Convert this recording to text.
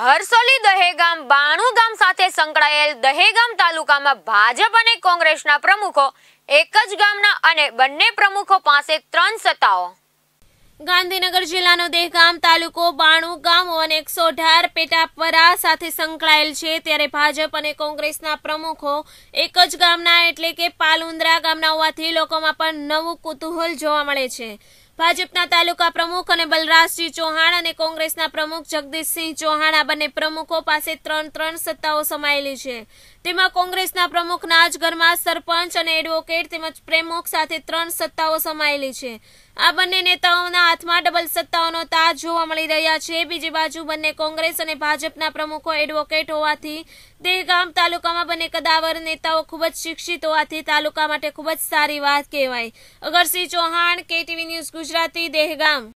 હરસોલી દહેગામ બાણુ ગામ સાથે સંકળાયેલ દહેગામ તાલુકામાં ભાજપ અને કોંગ્રેસના પ્રમુખો એક જ ગામના અને બંને પ્રમુખો પાસે ત્રણ સત્તાઓ ગાંધીનગર જિલ્લાનો દેહગામ તાલુકો બાણું ગામ અને એકસો અઢાર પેટાપરા સાથે સંકળાયેલ છે ત્યારે ભાજપ અને કોંગ્રેસના પ્રમુખો એક જ ગામના એટલે કે પાલુંદ્રા ગામના હોવાથી લોકોમાં પણ નવું કુતૂહલ જોવા મળે છે ભાજપના તાલુકા પ્રમુખ અને બલરાજસિંહ ચૌહાણ અને કોંગ્રેસના પ્રમુખ જગદીશસિંહ ચૌહાણ આ બંને પ્રમુખો પાસે ત્રણ ત્રણ સત્તાઓ સમાયેલી છે તેમાં કોંગ્રેસના પ્રમુખ નાજ ઘરમાં સરપંચ અને એડવોકેટ તેમજ પ્રમુખ સાથે ત્રણ સત્તાઓ સમાયેલી છે આ બંને નેતાઓના હાથમાં ડબલ સત્તાઓનો તાજ જોવા મળી રહ્યા છે બીજી બાજુ બંને કોંગ્રેસ અને ભાજપના પ્રમુખો એડવોકેટ હોવાથી દેહગામ તાલુકામાં બંને કદાવર નેતાઓ ખૂબ જ શિક્ષિત હોવાથી તાલુકા માટે ખૂબ જ સારી વાત કહેવાય અગરસિંહ ચૌહાણ કેટીવી ન્યૂઝ ગુજરાતી દેહગામ